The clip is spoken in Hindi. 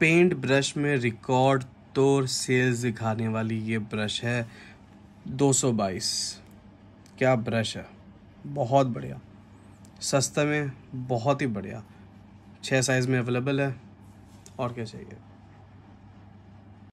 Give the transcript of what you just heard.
पेंट ब्रश में रिकॉर्ड तोड़ सेल्स दिखाने वाली ये ब्रश है 222 क्या ब्रश है बहुत बढ़िया सस्ते में बहुत ही बढ़िया छः साइज़ में अवेलेबल है और क्या चाहिए